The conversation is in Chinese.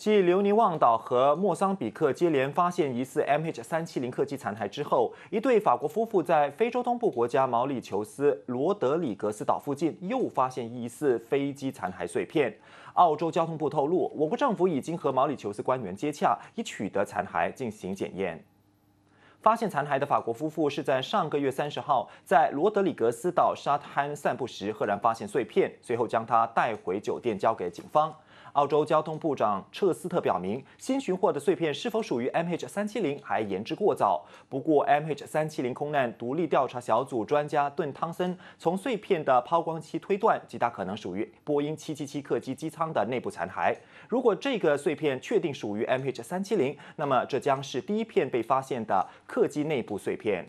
继留尼旺岛和莫桑比克接连发现疑似 MH370 客机残骸之后，一对法国夫妇在非洲东部国家毛里求斯罗德里格斯岛附近又发现疑似飞机残骸碎片。澳洲交通部透露，我国政府已经和毛里求斯官员接洽，以取得残骸进行检验。发现残骸的法国夫妇是在上个月三十号在罗德里格斯岛沙滩散步时，赫然发现碎片，随后将它带回酒店交给警方。澳洲交通部长彻斯特表明，新寻获的碎片是否属于 MH370 还言之过早。不过，MH370 空难独立调查小组专家顿汤森从碎片的抛光期推断，极大可能属于波音777客机机舱的内部残骸。如果这个碎片确定属于 MH370，那么这将是第一片被发现的客机内部碎片。